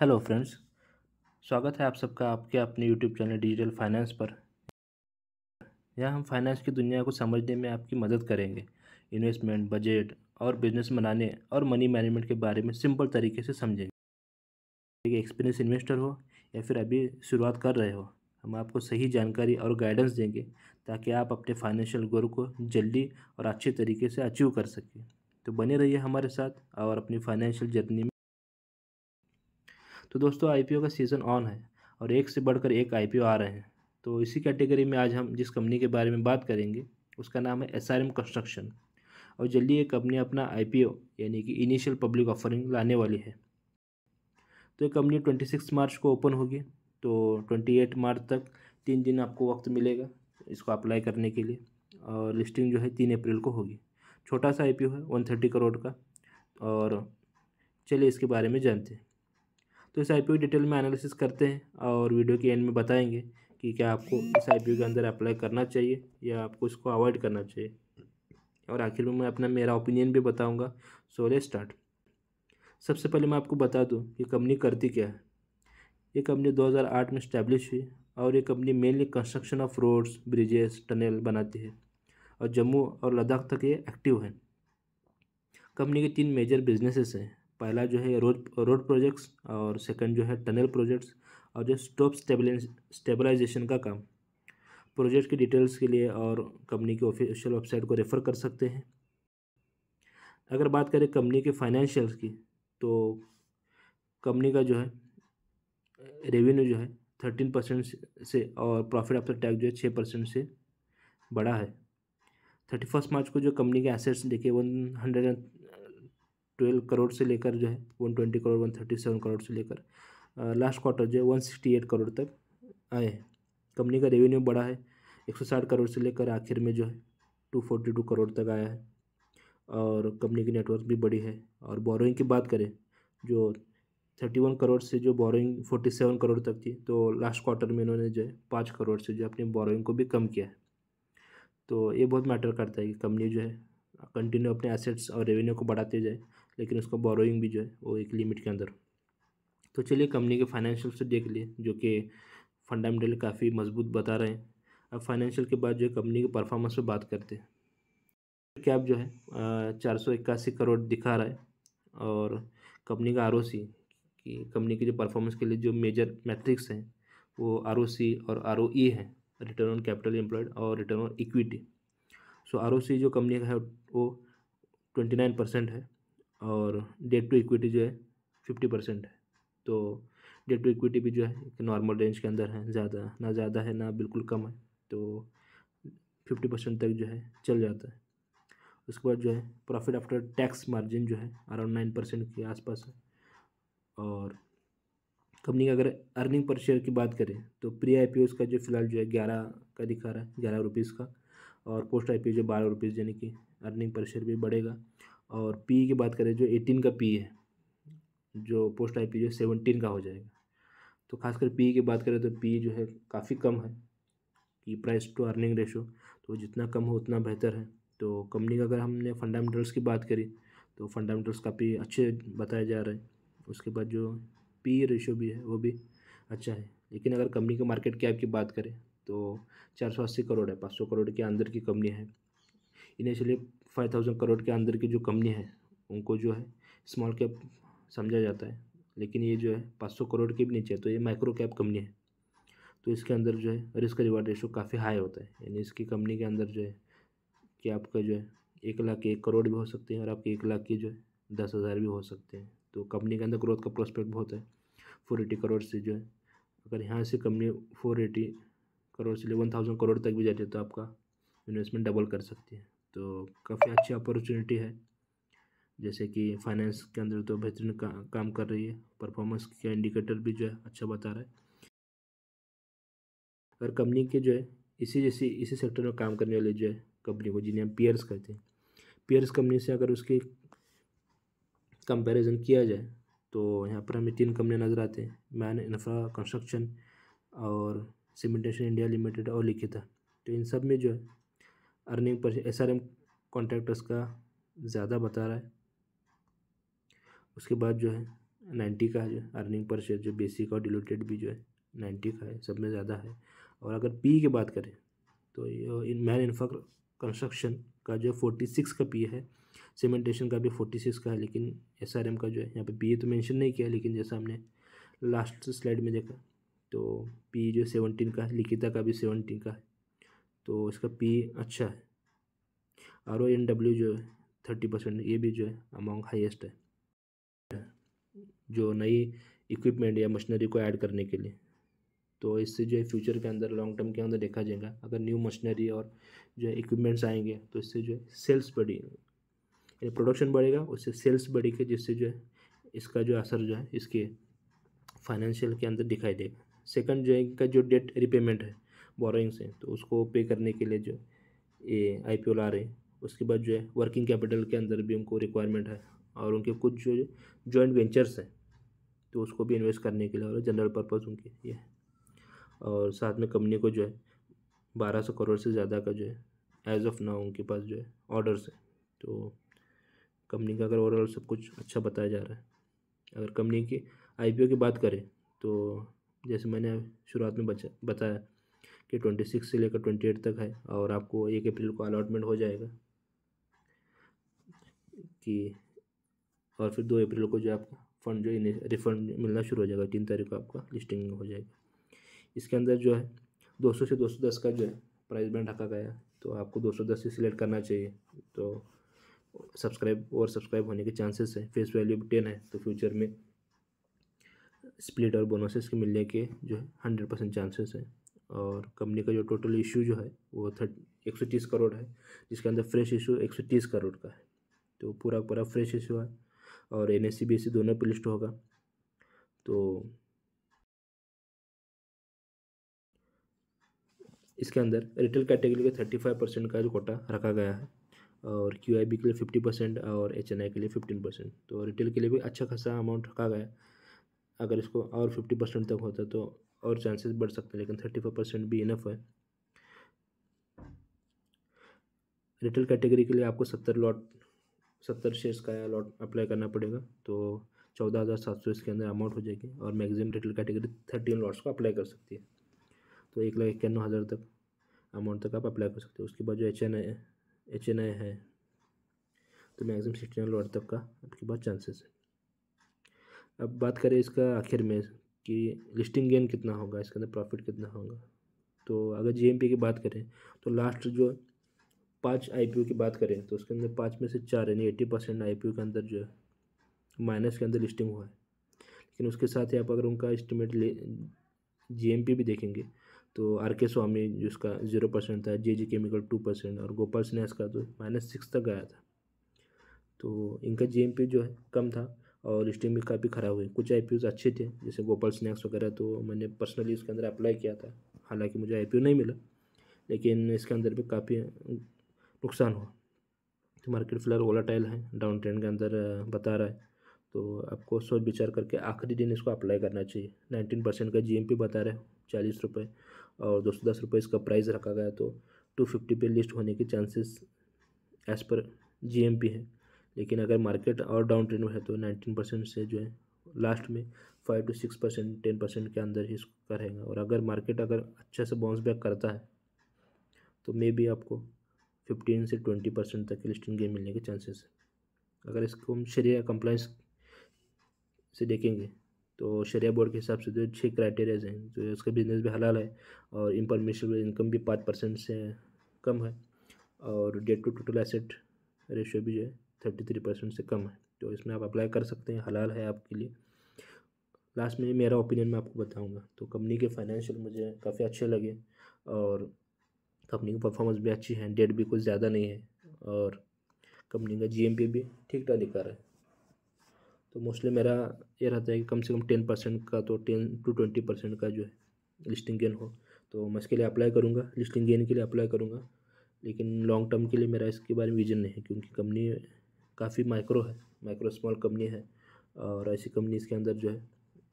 hello friends स्वागत है आप सबका आपके अपने यूट्यूब चैनल डिजिटल फाइनेंस पर यहाँ हम फाइनेंस की दुनिया को समझने में आपकी मदद करेंगे इन्वेस्टमेंट बजट और बिजनेस बनाने और मनी मैनेजमेंट के बारे में सिंपल तरीके से समझेंगे एक एक्सपीरियंस इन्वेस्टर हो या फिर अभी शुरुआत कर रहे हो हम आपको सही जानकारी और गाइडेंस देंगे ताकि आप अपने फाइनेंशियल गोल को जल्दी और अच्छे तरीके से अचीव कर सकें तो बने रहिए हमारे साथ और अपनी फाइनेंशियल जर्नी में तो दोस्तों आईपीओ का सीज़न ऑन है और एक से बढ़कर एक आईपीओ आ रहे हैं तो इसी कैटेगरी में आज हम जिस कंपनी के बारे में बात करेंगे उसका नाम है एस कंस्ट्रक्शन और जल्दी ये कंपनी अपना आई यानी कि इनिशियल पब्लिक ऑफरिंग लाने वाली है तो ये कंपनी ट्वेंटी सिक्स मार्च को ओपन होगी तो ट्वेंटी एट मार्च तक तीन दिन आपको वक्त मिलेगा इसको अप्लाई करने के लिए और लिस्टिंग जो है तीन अप्रैल को होगी छोटा सा आई है वन थर्टी करोड़ का और चलिए इसके बारे में जानते हैं तो इस आई डिटेल में एनालिसिस करते हैं और वीडियो के एंड में बताएंगे कि क्या आपको इस आई के अंदर अप्लाई करना चाहिए या आपको इसको अवॉइड करना चाहिए और आखिर में मैं अपना मेरा ओपिनियन भी बताऊंगा सो ले स्टार्ट सबसे पहले मैं आपको बता दूँ ये कंपनी करती क्या है ये कंपनी दो में इस्टेब्लिश हुई और ये company mainly construction of roads bridges tunnel बनाती है और जम्मू और लद्दाख तक ये एक्टिव है कंपनी के तीन मेजर बिजनेसेस हैं पहला जो है रोड रोड प्रोजेक्ट्स और सेकंड जो है टनल प्रोजेक्ट्स और जो स्टॉप स्टेबलाइजेशन का काम प्रोजेक्ट की डिटेल्स के लिए और कंपनी की ऑफिशियल वेबसाइट को रेफ़र कर सकते हैं अगर बात करें कंपनी के फाइनेंशियल्स की तो कंपनी का जो है रेवेन्यू जो है थर्टीन परसेंट से और प्रॉफिट आफ्टर टैक्स जो है छः परसेंट से बड़ा है थर्टी फर्स्ट मार्च को जो कंपनी के एसेट्स देखे one hundred and twelve crore से लेकर जो है one twenty crore one thirty seven crore से लेकर लास्ट क्वार्टर जो है वन सिक्सटी एट करोड़ तक आए हैं कंपनी का रेवेन्यू बढ़ा है एक सौ साठ करोड़ से लेकर आखिर में जो है टू फोर्टी टू करोड़ तक आया है और कंपनी की नेटवर्क भी बड़ी है और बोरोइंग की बात करें जो थर्टी वन करोड़ से जो बोरोइंग फोर्टी सेवन करोड़ तक थी तो लास्ट क्वार्टर में इन्होंने जो है पाँच करोड़ से जो अपनी बोरोइंग को भी कम किया है तो ये बहुत मैटर करता है कि कंपनी जो है कंटिन्यू अपने एसेट्स और रेवेन्यू को बढ़ाते जाए लेकिन उसका बोरोइंग भी जो है वो एक लिमिट के अंदर तो चलिए कंपनी के फाइनेंशियल से देख लिए जो कि फंडामेंटल काफ़ी मजबूत बता रहे हैं अब फाइनेंशियल के बाद जो है कंपनी के परफॉर्मेंस पर बात करते हैं कैप जो है चार सौ इक्यासी करोड़ दिखा रहा है और कंपनी का आर ओ सी कि कंपनी की जो परफॉर्मेंस के लिए जो मेजर मैट्रिक्स हैं वो आर ओ सी और आर ओ ई है रिटर्न ऑन कैपिटल एम्प्लॉयड और return on equity so R O C जो कंपनी का है वो ट्वेंटी नाइन परसेंट है और डेट टू इक्विटी जो है फिफ्टी परसेंट है तो डेट टू इक्विटी भी जो है नॉर्मल रेंज के अंदर है ज़्यादा ना ज़्यादा है ना बिल्कुल कम है तो फिफ्टी परसेंट तक जो है चल जाता है उसके बाद जो है प्रॉफिट आफ्टर टैक्स मार्जिन जो है अराउंड नाइन परसेंट के आसपास है और कंपनी का अगर अर्निंग पर शेयर की बात करें तो प्री आई पी उसका जो फिलहाल जो है ग्यारह का दिखा रहा है ग्यारह रुपीज़ का और पोस्ट आई पी जो बारह रुपीज़ यानी कि अर्निंग पर शेयर भी बढ़ेगा और पी की बात करें जो एटीन का पी है जो पोस्ट आई पी जो सेवनटीन का हो जाएगा तो खासकर पी की बात करें तो पी जो है काफ़ी कम है कि प्राइस टू अर्निंग रेशो तो जितना कम हो उतना बेहतर है तो कंपनी का अगर हमने फंडामेंटल्स की बात करी तो फंडामेंटल्स काफ़ी अच्छे बताए जा रहे हैं उसके बाद जो पी रेशो भी है वो भी अच्छा है लेकिन अगर कंपनी के मार्केट कैप की बात करें तो चार सौ अस्सी करोड़ है पाँच सौ करोड़ के अंदर की कंपनी है इनिशियली फाइव थाउजेंड करोड़ के अंदर की जो कंपनी है उनको जो है स्मॉल कैप समझा जाता है लेकिन ये जो है पाँच सौ करोड़ के भी नीचे है तो ये माइक्रो कैप कंपनी है तो इसके अंदर जो है रिस्क रिवार्ड रेशो काफ़ी हाई होता है यानी इसकी कंपनी के अंदर जो है कि आपका जो है एक लाख एक करोड़ भी हो सकते हैं और आपके एक लाख की जो है दस हज़ार भी हो सकते हैं तो कंपनी के अंदर ग्रोथ का प्रोस्पेक्ट बहुत है फोर एटी करोड़ से जो है अगर यहाँ से कंपनी फोर एटी करोड़ से वन थाउजेंड करोड़ तक भी जाती है तो आपका इन्वेस्टमेंट डबल कर सकती है तो काफ़ी अच्छी अपॉर्चुनिटी है जैसे कि फाइनेंस के अंदर तो बेहतरीन का, काम कर रही है परफॉर्मेंस का इंडिकेटर भी जो है अच्छा बता रहा है और कंपनी के जो है इसी जैसी इसी सेक्टर में काम करने वाले जो है कंपनी को जिन्हें हम पियर्स कहते हैं पियर्स कंपनी से अगर उसकी कंपैरिजन किया जाए तो यहाँ पर हमें तीन कंपनियाँ नज़र आते हैं मैन इन्फ्रा कंस्ट्रक्शन और सीमेंटेशन इंडिया लिमिटेड और लिखिता तो इन सब में जो है earning per S R M contractors का ज़्यादा बता रहा है उसके बाद जो है नाइन्टी का जो अर्निंग पर शेयर जो बेसिक और डिलोटेड भी जो है नाइन्टी का है सब में ज़्यादा है और अगर पी की बात करें तो ये इन मैन इन्फ्रा कंस्ट्रक्शन का जो फोर्टी सिक्स का पी है सीमेंटेशन का भी फोर्टी सिक्स का है लेकिन एस आर एम का जो है यहाँ पे पी तो मेंशन नहीं किया लेकिन जैसा हमने लास्ट स्लाइड में देखा तो पी जो सेवनटीन का है लिखिता का भी सेवनटीन का है तो इसका पी अच्छा है आर ओ एन डब्ल्यू जो है थर्टी परसेंट ये भी जो है अमाउंग हाईएस्ट है जो नई इक्विपमेंट या मशीनरी को ऐड करने के लिए तो इससे जो है फ्यूचर के अंदर लॉन्ग टर्म के अंदर देखा जाएगा अगर न्यू मशीनरी और जो है इक्विपमेंट्स आएंगे तो इससे जो है सेल्स बढ़ी प्रोडक्शन बढ़ेगा उससे सेल्स बढ़ेगी जिससे जो है इसका जो असर जो है इसके फाइनेंशियल के अंदर दिखाई देगा सेकंड जो है इनका जो डेट रिपेमेंट है बोरोइंग्स हैं तो उसको पे करने के लिए जो ये आई पी ओ ला रहे हैं उसके बाद जो है वर्किंग कैपिटल के अंदर भी उनको रिक्वायरमेंट है और उनके कुछ जो जॉइंट वेंचर्स हैं तो उसको भी इन्वेस्ट करने के लिए और जनरल पर्पज़ उनके ये है और साथ में कंपनी को जो है बारह सौ करोड़ से ज़्यादा का जो है एज ऑफ नाउ उनके पास जो है ऑर्डर्स है तो कंपनी का अगर ओवरऑल सब कुछ अच्छा बताया जा रहा है अगर कंपनी की ओ की बात करें तो जैसे मैंने शुरुआत में बचा बताया कि ट्वेंटी सिक्स से लेकर ट्वेंटी एट तक है और आपको एक अप्रैल को अलॉटमेंट हो जाएगा कि और फिर दो अप्रैल को जो आपको फ़ंड जो रिफंड मिलना शुरू हो जाएगा तीन तारीख को आपका लिस्टिंग हो जाएगा इसके अंदर जो है दो सौ से दो सौ दस का जो है प्राइस बैंड रखा गया तो आपको दो सौ दस से सिलेक्ट करना चाहिए तो सब्सक्राइब और सब्सक्राइब होने के चांसेस है फेस वैल्यू टेन है तो फ्यूचर में स्प्लिट और बोनसेस के मिलने के जो है हंड्रेड परसेंट चांसेस हैं और कंपनी का जो टोटल इशू जो है वो थर्ट एक सौ तीस करोड़ है जिसके अंदर फ्रेश इशू एक सौ तीस करोड़ का है तो पूरा पूरा फ्रेश इशू है और एन एस सी दोनों पे लिस्ट होगा तो इसके अंदर रिटेल कैटेगरी के थर्टी फाइव परसेंट का जो कोटा रखा गया है और क्यू आई बी के लिए फिफ्टी परसेंट और एच एन आई के लिए फिफ्टीन परसेंट तो रिटेल के लिए भी अच्छा खासा अमाउंट रखा गया अगर इसको और फिफ्टी परसेंट तक होता तो और चांसेस बढ़ सकते हैं लेकिन थर्टी फाइव परसेंट भी इनफ है रिटेल कैटेगरी के लिए आपको सत्तर लॉट सत्तर शेयर्स का लॉट अप्लाई करना पड़ेगा तो चौदह हज़ार सात सौ इसके अंदर अमाउंट हो जाएगी और maximum retail category thirteen lots को अप्लाई कर सकती है तो एक लाख इक्यानवे हज़ार तक अमाउंट तक आप अप्लाई कर सकते हो उसके बाद जो H N I H N I है तो मैक्सिमम सिक्सटी लॉट तक का आपके पास चांसेस है अब बात करें इसका आखिर में कि लिस्टिंग गेन कितना होगा इसके अंदर प्रॉफिट कितना होगा तो अगर जीएमपी की बात करें तो लास्ट जो पाँच आईपीओ की बात करें तो उसके अंदर पाँच में से चार यानी एट्टी परसेंट आई के अंदर जो है माइनस के अंदर लिस्टिंग हुआ है लेकिन उसके साथ ही आप अगर उनका एस्टिमेट ले जीएमपी भी देखेंगे तो आर के स्वामी जिसका जीरो परसेंट था J G chemical two percent और गोपाल सिन्हा इसका तो माइनस सिक्स तक गया था तो इनका जी जो है कम था और स्टीम भी काफ़ी ख़राब हुई कुछ आई अच्छे थे जैसे गोपाल स्नैक्स वगैरह तो मैंने पर्सनली इसके अंदर अप्लाई किया था हालांकि मुझे आई नहीं मिला लेकिन इसके अंदर भी काफ़ी नुकसान हुआ तो मार्केट फिलहाल वोलाटाइल है डाउन ट्रेंड के अंदर बता रहा है तो आपको सोच विचार करके आखिरी दिन इसको अप्लाई करना चाहिए नाइनटीन परसेंट का जी बता रहे चालीस रुपये और दो सौ दस रुपये इसका प्राइस रखा गया तो टू फिफ्टी पे लिस्ट होने के चांसेस एज़ पर जी है लेकिन अगर मार्केट और डाउन ट्रेंड में है तो नाइनटीन परसेंट से जो है लास्ट में five two six percent ten percent के अंदर ही इसका रहेगा और अगर मार्केट अगर अच्छे से बाउंस बैक करता है तो मे भी आपको फिफ्टीन से ट्वेंटी परसेंट तक लिस्टिंग गेम मिलने के चांसेस है अगर इसको हम शरिया कंप्लाइंस से देखेंगे तो शरिया बोर्ड के हिसाब से जो छः क्राइटेरियाज हैं जो उसका बिजनेस भी हलाल है और इनफॉर्मेशन इनकम भी पाँच परसेंट से कम है और debt to total asset ratio भी जो है थर्टी थ्री परसेंट से कम है तो इसमें आप अप्लाई कर सकते हैं हलाल है आपके लिए लास्ट में मेरा ओपिनियन मैं आपको बताऊंगा तो कंपनी के फाइनेंशियल मुझे काफ़ी अच्छे लगे और कंपनी की परफॉर्मेंस भी अच्छी है डेट भी कुछ ज़्यादा नहीं है और कंपनी का जी भी ठीक ठाक दिखा रहा है तो मोस्टली मेरा ये रहता है कि कम से कम टेन परसेंट का तो टेन टू ट्वेंटी परसेंट का जो है लिस्टिंग गेन हो तो मैं इसके लिए अप्लाई करूँगा लिस्टिंग गेन के लिए अप्लाई करूँगा लेकिन लॉन्ग टर्म के लिए मेरा इसके बारे में विजन नहीं है क्योंकि कंपनी काफ़ी माइक्रो है माइक्रो स्मॉल कंपनी है और ऐसी कंपनीज के अंदर जो है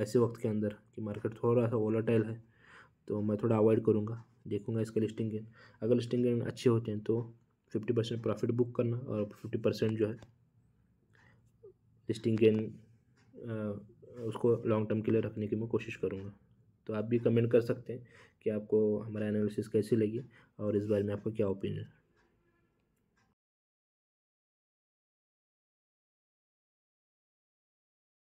ऐसे वक्त के अंदर कि मार्केट थोड़ा सा वोलाटाइल है तो मैं थोड़ा अवॉइड करूँगा देखूँगा इसका लिस्टिंग गेन अगर लिस्टिंग गेन अच्छे होते हैं तो फिफ्टी परसेंट प्रॉफिट बुक करना और फिफ्टी परसेंट जो है लिस्टिंग गेन उसको लॉन्ग टर्म के लिए रखने की मैं कोशिश करूँगा तो आप भी कमेंट कर सकते हैं कि आपको हमारा एनालिसिस कैसी लगी और इस बारे में आपका क्या ओपिनियन है